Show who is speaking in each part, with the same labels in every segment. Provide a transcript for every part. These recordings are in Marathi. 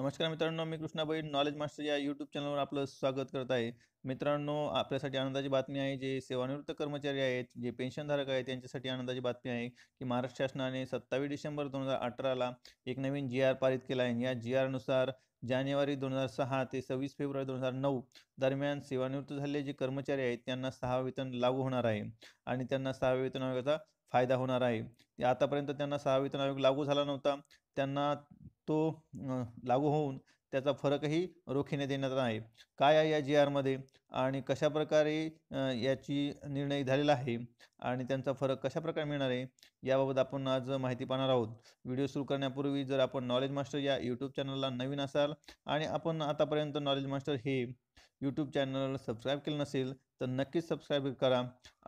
Speaker 1: नमस्कार मित्रांनो मी कृष्णाबाई नॉलेज मास्टर या यूट्यूब चॅनलवर आपलं स्वागत करत आहे मित्रांनो आपल्यासाठी आनंदाची बातमी आहे जे सेवानिवृत्त कर्मचारी आहेत जे पेन्शनधारक आहेत त्यांच्यासाठी आनंदाची बातमी आहे की महाराष्ट्र शासनाने सत्तावीस डिसेंबर दोन हजार अठराला एक नवीन जी आर पारित केला आहे या जी आरनुसार जानेवारी दोन हजार सहा ते सव्वीस फेब्रुवारी दोन हजार नऊ दरम्यान सेवानिवृत्त झालेले जे कर्मचारी आहेत त्यांना सहा वेतन लागू होणार आहे आणि त्यांना सहा वेतन आयोगाचा फायदा होणार आहे आतापर्यंत त्यांना सहा वेतन आयोग लागू झाला नव्हता त्यांना तो लागू होऊन त्याचा फरकही देण्यात येणार आहे काय आहे या जी आरमध्ये आणि कशाप्रकारे याची निर्णय झालेला आहे आणि त्यांचा फरक कशाप्रकारे मिळणार आहे याबाबत आपण आज माहिती पाहणार आहोत व्हिडिओ सुरू करण्यापूर्वी जर आपण नॉलेज मास्टर या यूट्यूब चॅनलला नवीन असाल आणि आपण आतापर्यंत नॉलेज मास्टर हे यूट्यूब चॅनल सबस्क्राईब केलं नसेल तर नक्कीच सबस्क्राईब करा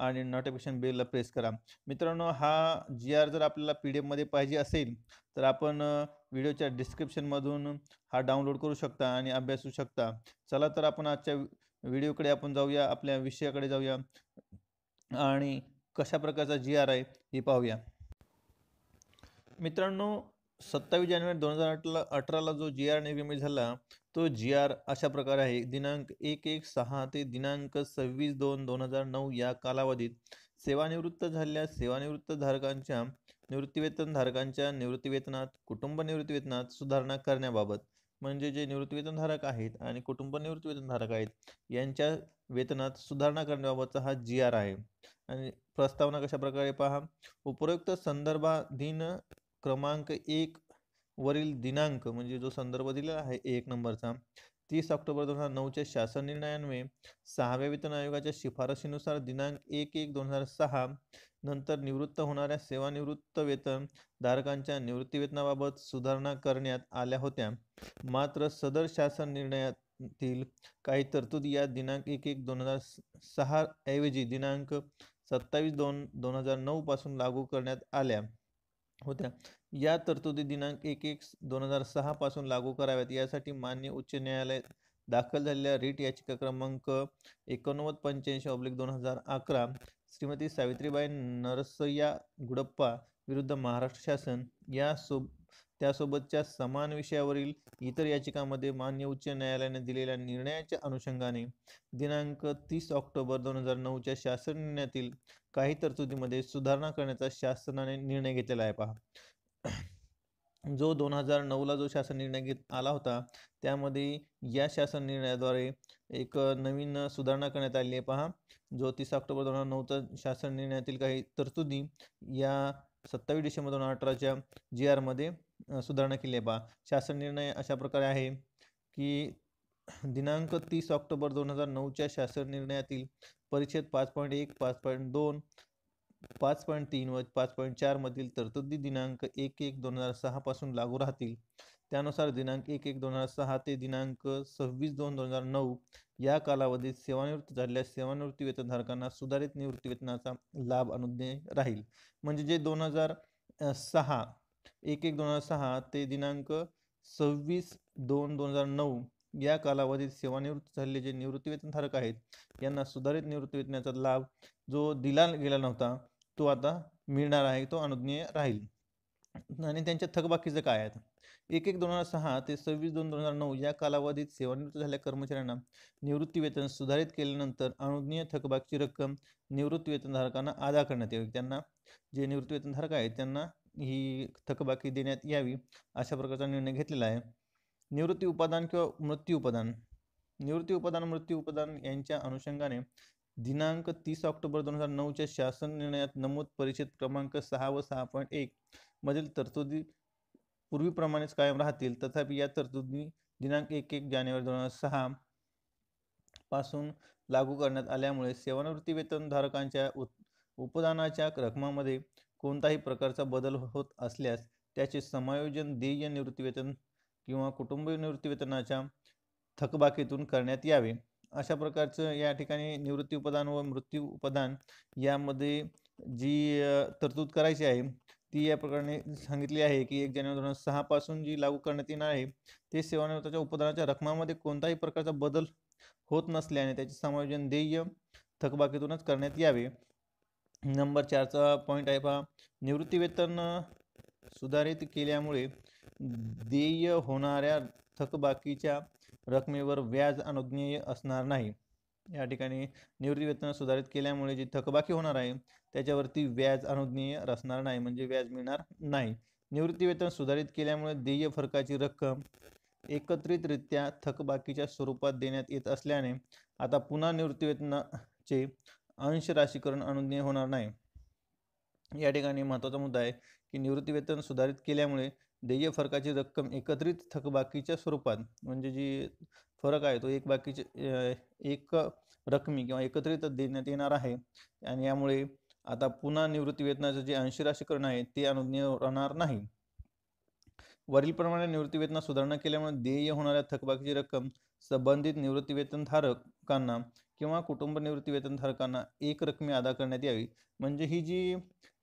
Speaker 1: आणि नोटिफिकेशन बेलला प्रेस करा मित्रांनो हा जी आर जर आपल्याला पी डी एफमध्ये पाहिजे असेल तर आपण व्हिडिओच्या डिस्क्रिप्शनमधून हा डाउनलोड करू शकता आणि अभ्यासू शकता चला तर आपण आजच्या व्हिडिओकडे आपण जाऊया आपल्या विषयाकडे जाऊया आणि कशा प्रकारचा जी आर आहे हे पाहूया मित्रांनो सत्तावीस जानेवारी दोन हजार अठरा अठराला जो जी आर निर्मित झाला तो जी आर अशा प्रकारे आहे दिनांक एक एक सहा ते दिनांक सव्वीस दोन दोन हजार नऊ या कालावधीत सेवानिवृत्त झालेल्या सेवानिवृत्त धारकांच्या निवृत्तीवेतन धारकांच्या निवृत्तीवेतनात कुटुंब निवृत्तीवेतनात सुधारणा करण्याबाबत म्हणजे जे निवृत्तीवेतनधारक आहेत आणि कुटुंब निवृत्तीवेतनधारक आहेत यांच्या वेतनात सुधारणा करण्याबाबतचा हा जी आर आहे आणि प्रस्तावना कशा प्रकारे पहा उपयुक्त संदर्भाधीन क्रमांक एक वरील दिनांक म्हणजे जो संदर्भ दिलेला आहे एक नंबरचा तीस ऑक्टोबर दोन हजार नऊच्या शासन निर्णयान्वये सहाव्या वेतन आयोगाच्या शिफारशीनुसार दिनांक एक एक दोन हजार सहा नंतर निवृत्त होणाऱ्या सेवानिवृत्त वेतन धारकांच्या निवृत्तीवेतनाबाबत सुधारणा करण्यात आल्या होत्या मात्र सदर शासन निर्णयातील काही तरतुदी या दिनांक एक एक दोन हजार सहा ऐवजी दिनांक सत्तावीस दोन दोन हजार नऊ पासून लागू करण्यात आल्या होत्या या तरतुदी दिनांक एक एक दोन हजार सहा पासून लागू कराव्यात यासाठी मान्य उच्च न्यायालयात दाखल झालेल्या रीट याचिका क्रमांक एकोणनव्वद पंच्याऐंशी ऑब्लिक दोन हजार अकरा श्रीमती सावित्रीबाई नरसय्या गुडप्पा विरुद्ध महाराष्ट्र शासन या सो त्यासोबतच्या समान विषयावरील इतर याचिकांमध्ये मान्य उच्च न्यायालयाने दिलेल्या निर्णयाच्या अनुषंगाने दिनांक तीस ऑक्टोबर दोन हजार नऊच्या शासन निर्णयातील काही तरतुदीमध्ये सुधारणा करण्याचा शासनाने निर्णय घेतलेला आहे पहा जो दोन हजार नऊला जो शासन निर्णय घेत आला होता त्यामध्ये या शासन निर्णयाद्वारे एक नवीन सुधारणा करण्यात आली आहे पहा जो तीस ऑक्टोबर दोन हजार नऊचा शासन निर्णयातील काही तरतुदी या सत्तावीस डिसेंबर दोन हजार अठराच्या जी आरमध्ये सुधारणा केली आहे बा शासन निर्णय अशा प्रकारे आहे की दिनांक तीस ऑक्टोबर दोन हजार नऊच्या शासन निर्णयातील परिच्छेद पाच पॉईंट एक पाच पॉईंट दोन पाच पॉईंट तीन व पाच पॉईंट चारमधील तरतुदी दिनांक एक एक दोन हजार सहापासून लागू राहतील त्यानुसार दिनांक एक एक दोन हजार सहा ते दिनांक सव्वीस दोन दोन हजार नऊ या कालावधीत सेवानिवृत्त झालेल्या सेवानिवृत्ती वेतनधारकांना सुधारित निवृत्ती वेतनाचा लाभ अनुज्ञेय राहील म्हणजे जे दोन हजार सहा एक एक दोन हजार सहा ते दिनांक सव्वीस दोन दोन हजार नऊ या कालावधीत सेवानिवृत्त झालेले जे निवृत्तीवेतनधारक आहेत यांना सुधारित निवृत्तीवेतनाचा लाभ जो दिला गेला नव्हता तो आता मिळणार आहे तो अनुज्ञेय राहील आणि त्यांच्या थकबाकीचं काय आहे एक एक दोन हजार सहा ते सव्वीस दोन दोन हजार नऊ या कालावधीत सेवानिवृत्त झालेल्या कर्मचाऱ्यांना निवृत्तीवेतन सुधारित केल्यानंतर अनुज्ञेय थकबाकीची रक्कम निवृत्तीवेतनधारकांना अदा करण्यात येईल त्यांना जे निवृत्तीवेतनधारक आहेत त्यांना ही थकबाकी देण्यात यावी अशा प्रकारचा निर्णय घेतलेला आहे निवृत्ती उपादान किंवा मृत्यू उपादान निवृत्ती उपादान मृत्यू उपादान यांच्या अनुषंगाने दिनांक तीस ऑक्टोबर दोन हजार नऊच्या शासन निर्णयात नमूद परिषद क्रमांक सहा व सहा पॉईंट एक मधील तरतुदी पूर्वीप्रमाणेच कायम राहतील तथापि या तरतुदी दिनांक एक एक जानेवारी दोन हजार सहा पासून लागू करण्यात आल्यामुळे सेवानिवृत्ती वेतनधारकांच्या उपदानाच्या रकमामध्ये कोणताही प्रकारचा बदल होत असल्यास त्याचे समायोजन देय निवृत्तीवेतन किंवा कुटुंब निवृत्तीवेतनाच्या थकबाकीतून करण्यात यावे अशा प्रकारचं या ठिकाणी निवृत्ती उपदान व मृत्यू उपदान यामध्ये जी तरतूद करायची आहे ती या प्रकारे सांगितली आहे की एक जानेवारी दोन हजार पासून जी लागू करण्यात येणार आहे ते सेवानिवृत्ताच्या उपदानाच्या रकमामध्ये कोणताही प्रकारचा बदल होत नसल्याने त्याचे समायोजन देय थकबाकीतूनच करण्यात यावे नंबर चारचा पॉईंट आहे पहा निवृत्तीवेतन सुधारित केल्यामुळे देय होणाऱ्या थकबाकीच्या रकमेवर व्याज अनुज्ञेय असणार नाही या ठिकाणी निवृत्तीवेतन सुधारित केल्यामुळे जी थकबाकी होणार आहे त्याच्यावरती व्याज अनुज्ञेय असणार नाही म्हणजे व्याज मिळणार नाही निवृत्तीवेतन सुधारित केल्यामुळे देय फरकाची रक्कम एकत्रितरित्या थकबाकीच्या स्वरूपात देण्यात येत असल्याने आता पुन्हा निवृत्तीवेतनाचे अंश राशीकरण अनुज्ञेय होणार नाही या ठिकाणी महत्त्वाचा मुद्दा आहे की निवृत्तीवेतन सुधारित केल्यामुळे देय फरकाची रक्कम एकत्रित थकबाकीच्या स्वरूपात म्हणजे जी फरक आहे तो एक बाकीचे एक रकमी किंवा एकत्रित देण्यात येणार आहे आणि यामुळे आता पुन्हा निवृत्ती वेतनाचं जे अंश राशीकरण आहे ते अनुज्ञेय राहणार नाही वरीलप्रमाणे निवृत्तीवेतनात सुधारणा केल्यामुळे देय होणाऱ्या थकबाकीची रक्कम संबंधित निवृत्तीवेतनधारकांना किंवा कुटुंब निवृत्तीवेतनधारकांना एक रकमी अदा करण्यात यावी म्हणजे ही जी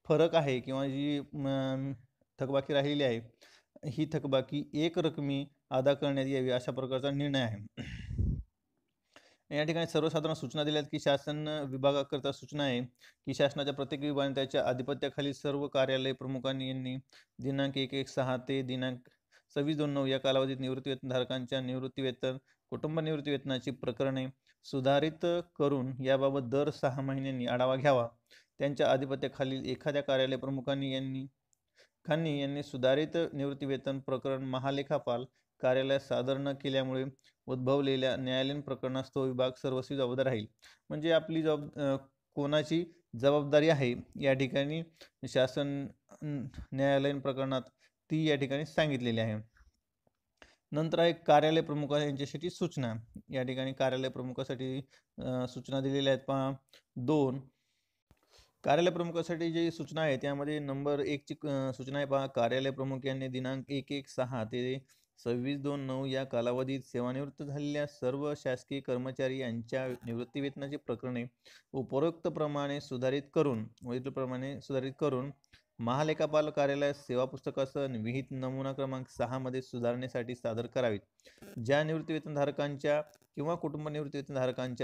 Speaker 1: फरक आहे किंवा जी थकबाकी राहिलेली आहे ही थकबाकी एक रकमी अदा करण्यात यावी अशा प्रकारचा निर्णय आहे या ठिकाणी सर्वसाधारण सूचना दिल्यात की शासन विभागाकरता सूचना आहे की शासनाच्या प्रत्येक विभागाने त्याच्या आधिपत्याखाली सर्व कार्यालय प्रमुखांनी यांनी दिनांक एक एक सहा ते दिनांक सव्वीस दोन नऊ या कालावधीत निवृत्ती निवृत्तीवेतन कुटुंब निवृत्तीवेतनाची प्रकरणे सुधारित करून याबाबत दर सहा महिन्यांनी आढावा घ्यावा त्यांच्या आधिपत्याखालील एखाद्या कार्यालय प्रमुखांनी यांनी खांनी यांनी सुधारित निवृत्तीवेतन प्रकरण महालेखापाल कार्यालयात सादर न केल्यामुळे उद्भवलेल्या न्यायालयीन प्रकरणास तो विभाग सर्वस्वी जबाबदार राहील म्हणजे आपली जबाब कोणाची जबाबदारी आहे या ठिकाणी शासन न्यायालयीन प्रकरणात ती या ठिकाणी सांगितलेली आहे नंतर आहे कार्यालय प्रमुख यांच्यासाठी सूचना या ठिकाणी कार्यालय प्रमुखासाठी सूचना दिलेल्या आहेत पहा दोन कार्यालय प्रमुखासाठी जी सूचना आहे त्यामध्ये नंबर एकची सूचना आहे पहा कार्यालय प्रमुख यांनी दिनांक एक एक सहा ते सव्वीस दोन नऊ या कालावधीत सेवानिवृत्त झालेल्या सर्व शासकीय कर्मचारी यांच्या निवृत्तीवेतनाची प्रकरणे उपरोक्तप्रमाणे सुधारित करून प्रमाणे सुधारित करून महालेखापाल कार्यालय सेवा पुस्तकासह विहित नमुना क्रमांक सहामध्ये सुधारणेसाठी सादर करावीत ज्या निवृत्तीवेतनधारकांच्या किंवा कुटुंब निवृत्ती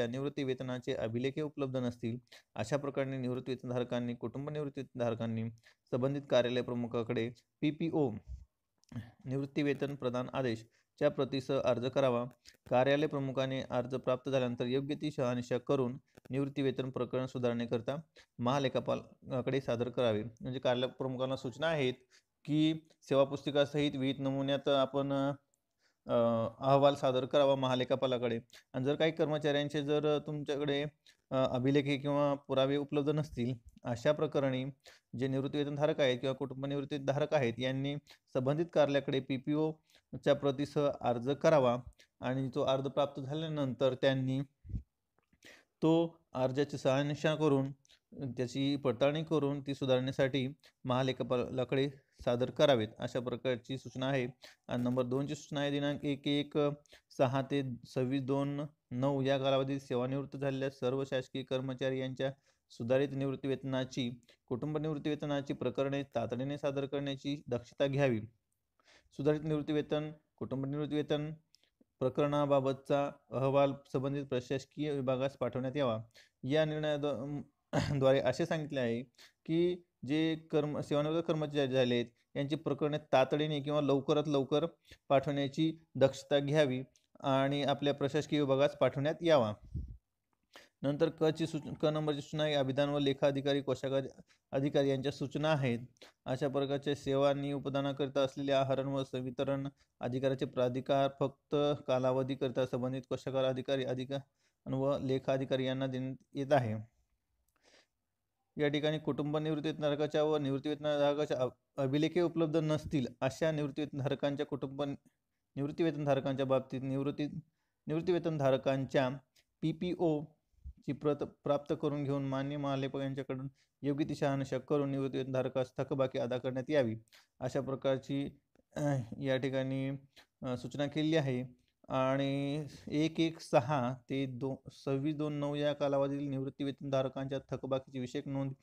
Speaker 1: निवृत्तीवेतनाचे अभिलेखे उपलब्ध नसतील अशा प्रकारे निवृत्तीवेतनधारकांनी कुटुंब धारकांनी संबंधित कार्यालय प्रमुखाकडे पी पी ओ निवृत्तीवेतन प्रदान आदेश च्या प्रतिसह अर्ज करावा कार्यालय प्रमुखाने अर्ज प्राप्त झाल्यानंतर योग्य ती शहानिशा करून निवृत्तीवेतन प्रकरण सुधारणेकरता महालेखापालकडे सादर करावे म्हणजे कार्यालय प्रमुखांना सूचना आहेत की सेवा पुस्तिकासहित विहित नमुन्यात आपण अहवाल सादर करावा महालेखापालाकडे आणि जर काही कर्मचाऱ्यांचे जर तुमच्याकडे अभिलेखे किंवा पुरावे उपलब्ध नसतील अशा प्रकरणी जे निवृत्तीवेतनधारक आहेत किंवा कुटुंब धारक आहेत यांनी संबंधित कार्यालयाकडे पी पी ओच्या प्रतिसह अर्ज करावा आणि तो अर्ज प्राप्त झाल्यानंतर त्यांनी तो अर्जाची सहानिशा करून त्याची पडताळणी करून ती सुधारण्यासाठी महालेखापालाकडे सादर करावेत अशा प्रकारची सूचना आहे आणि नंबर दोनची सूचना आहे दिनांक एक एक सहा ते सव्वीस दोन नऊ या कालावधीत सेवानिवृत्त झालेल्या सर्व शासकीय कर्मचारी यांच्या सुधारित निवृत्ती वेतनाची कुटुंब निवृत्ती वेतनाची प्रकरणे तातडीने सादर करण्याची दक्षता घ्यावी सुधारित निवृत्ती वेतन कुटुंब निवृत्ती वेतन प्रकरणाबाबतचा अहवाल संबंधित प्रशासकीय विभागास पाठवण्यात यावा या निर्णया द्वारे असे सांगितले आहे की जे कर्म सेवानिवृत्त कर्मचारी झाले आहेत यांची प्रकरणे तातडीने किंवा लवकरात लवकर पाठवण्याची दक्षता घ्यावी आणि आपल्या प्रशासकीय विभागास पाठवण्यात यावा नंतर क ची सूच क नंबरची सूचना ही अभिधान व अधिकारी कोशाकार अधिकारी यांच्या सूचना आहेत अशा प्रकारच्या सेवा उपदानाकरिता असलेल्या आहरण व वितरण अधिकाराचे प्राधिकार फक्त कालावधीकरिता संबंधित कोशागार अधिकारी अधिकार व लेखाधिकारी यांना देण्यात येत आहे या ठिकाणी कुटुंबनिवृत्तीत नरकाच्या व निवृत्तीवेतनधारकाच्या अभिलेखे उपलब्ध नसतील अशा निवृत्तीवेतनधारकांच्या कुटुंब निवृत्तीवेतनधारकांच्या बाबतीत निवृत्ती निवृत्तीवेतनधारकांच्या पी पी ओची प्रत प्राप्त करून घेऊन मान्य महालेप यांच्याकडून योग्य ती अनुशा करून निवृत्तीवेतनधारकास थकबाकी अदा करण्यात यावी अशा प्रकारची या ठिकाणी सूचना केली आहे आणि एक एक सहा ते दो सव्वीस दोन नऊ या कालावधीतील निवृत्ती वेतनधारकांच्या थकबाकीची विषयक नोंद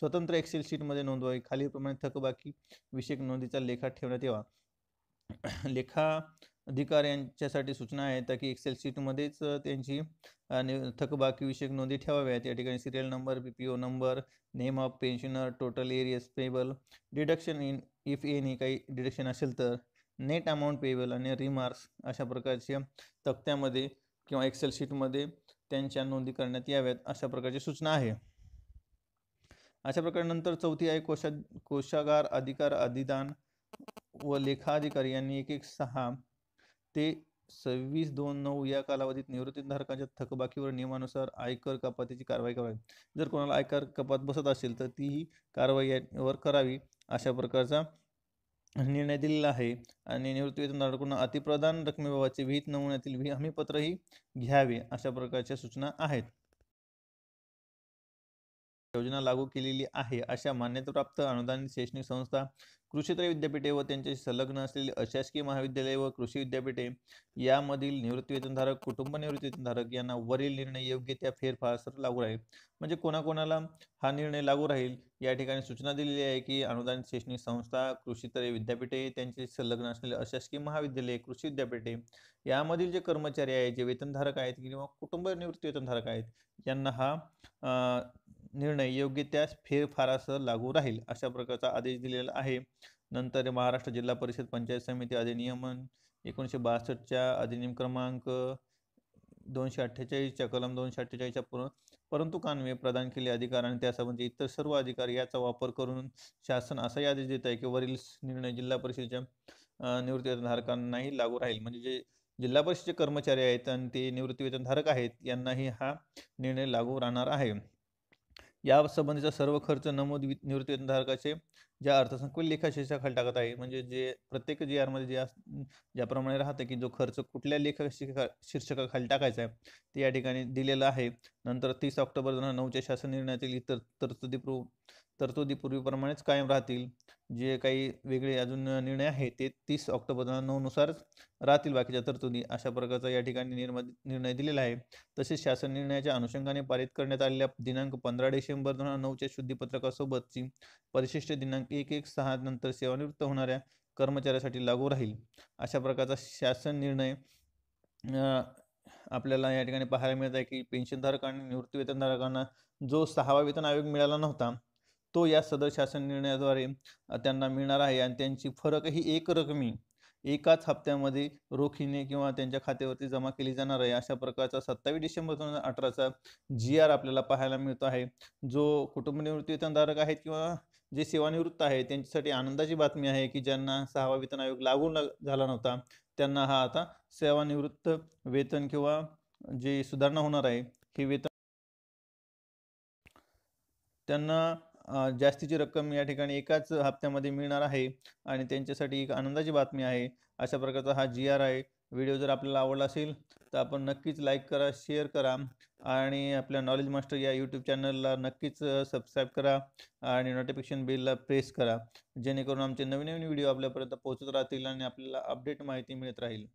Speaker 1: स्वतंत्र एक्सेल शीटमध्ये नोंदवावी खालीलप्रमाणे थकबाकी विषयक नोंदीचा लेखा ठेवण्यात यावा लेखा अधिकाऱ्यांच्यासाठी यांच्यासाठी सूचना आहेत की एक्सेल शीटमध्येच त्यांची थकबाकी विषयक नोंदी ठेवाव्यात या ठिकाणी serial number B P O number name of pensioner total arrears payable deduction in if any काही डिडक्शन असेल तर नेट अमाऊंट पेबल आणि रिमार्क्स अशा प्रकारच्या तक्त्यामध्ये किंवा एक्सेल शीटमध्ये त्यांच्या नोंदी करण्यात याव्यात अशा प्रकारची सूचना आहे अशा प्रकारे नंतर चौथी आहे कोशा कोशागार अधिकार अधिदान व लेखाधिकारी यांनी एक एक सहा ते सव्वीस दोन नऊ या कालावधीत निवृत्तीधारकांच्या थकबाकीवर नियमानुसार आयकर कपातीची कारवाई करावी जर कोणाला आयकर कपात बसत असेल तर तीही कारवाईवर करावी अशा प्रकारचा निर्णय दिलेला आहे आणि धारकांना अतिप्रधान रकमेबाबतचे विहित नमुन्यातील विहि हमीपत्रही घ्यावे अशा प्रकारच्या सूचना आहेत योजना लागू केलेली आहे अशा मान्यताप्राप्त अनुदानित शैक्षणिक संस्था कृषीत्र विद्यापीठे व त्यांच्याशी संलग्न असलेली अशासकीय महाविद्यालय व कृषी विद्यापीठे यामधील निवृत्तीवेतनधारक कुटुंब निवृत्तीवेतनधारक यांना वरील निर्णय योग्य त्या फेरफार लागू राहील म्हणजे कोणाकोणाला हा निर्णय लागू राहील या ठिकाणी सूचना दिलेली आहे की अनुदानित शैक्षणिक संस्था कृषीतर विद्यापीठे त्यांचे संलग्न असलेले अशासकीय महाविद्यालये कृषी विद्यापीठे यामधील जे कर्मचारी आहेत जे वेतनधारक आहेत किंवा कुटुंब निवृत्ती वेतनधारक आहेत यांना हा निर्णय योग्य त्यास फेरफारासह लागू राहील अशा प्रकारचा आदेश दिलेला आहे नंतर महाराष्ट्र जिल्हा परिषद पंचायत समिती अधिनियमन एकोणीसशे बासष्टच्या अधिनियम क्रमांक दोनशे अठ्ठेचाळीसच्या कलम दोनशे अठ्ठेचाळीसच्या पूर्ण परंतु कानवे प्रदान केले अधिकार आणि त्यासंबंधी इतर सर्व अधिकार याचा वापर करून शासन असाही आदेश देत आहे की वरील निर्णय जिल्हा परिषदेच्या निवृत्तीवेतनधारकांनाही लागू राहील म्हणजे जे जिल्हा परिषदेचे कर्मचारी आहेत आणि ते निवृत्तीवेतनधारक आहेत यांनाही हा निर्णय लागू राहणार आहे या संबंधीचा सर्व खर्च नमूद निवृत्तीवेतनधारकाचे ज्या अर्थसंकल्प शीर्षकाखाली टाकत आहे म्हणजे जे प्रत्येक जी आरमध्ये जे ज्याप्रमाणे राहतं की जो खर्च कुठल्या लेखा शीर्षकाखाली टाकायचा आहे ते या ठिकाणी दिलेलं आहे नंतर तीस ऑक्टोबर दोन हजार नऊच्या शासन निर्णयातील इतर तरतुदी तरतुदी पूर्वीप्रमाणेच कायम राहतील जे काही वेगळे अजून निर्णय आहेत ते तीस ऑक्टोबर नुसार राहतील बाकीच्या तरतुदी अशा प्रकारचा या ठिकाणी निर्णय दिलेला आहे तसेच शासन निर्णयाच्या अनुषंगाने पारित करण्यात आलेल्या दिनांक पंधरा डिसेंबर दोन हजार नऊच्या शुद्धीपत्रकासोबतची परिशिष्ट दिनांक एक एक सहा नंतर सेवानिवृत्त होणाऱ्या कर्मचाऱ्यासाठी लागू राहील अशा प्रकारचा शासन निर्णय आपल्याला या ठिकाणी पाहायला मिळत आहे की पेन्शनधारक आणि निवृत्तीवेतनधारकांना जो सहावा वेतन आयोग मिळाला नव्हता तो या सदर शासन निर्णयाद्वारे त्यांना मिळणार आहे आणि त्यांची फरकही एक रकमी एकाच हप्त्यामध्ये रोखीने किंवा त्यांच्या खात्यावरती जमा केली जाणार आहे अशा प्रकारचा सत्तावीस डिसेंबर दोन हजार अठराचा जी आर आपल्याला पाहायला मिळतो आहे जो कुटुंबनिवृत्ती वेतनधारक आहेत किंवा जे सेवानिवृत्त आहे त्यांच्यासाठी आनंदाची बातमी आहे की ज्यांना सहावा वेतन आयोग लागू झाला नव्हता त्यांना हा आता सेवानिवृत्त वेतन किंवा जे सुधारणा होणार आहे हे वेतन त्यांना जास्तीची रक्कम या ठिकाणी एकाच हप्त्यामध्ये मिळणार आहे आणि त्यांच्यासाठी एक आनंदाची बातमी आहे अशा प्रकारचा हा जी आर आहे व्हिडिओ जर आपल्याला आवडला असेल तर आपण नक्कीच लाईक करा शेअर करा आणि आपल्या नॉलेज मास्टर या यूट्यूब चॅनलला नक्कीच सबस्क्राईब करा आणि नोटिफिकेशन बिलला प्रेस करा जेणेकरून आमचे नवीन नवीन व्हिडिओ आपल्यापर्यंत पोहोचत राहतील आणि आपल्याला अपडेट माहिती मिळत राहील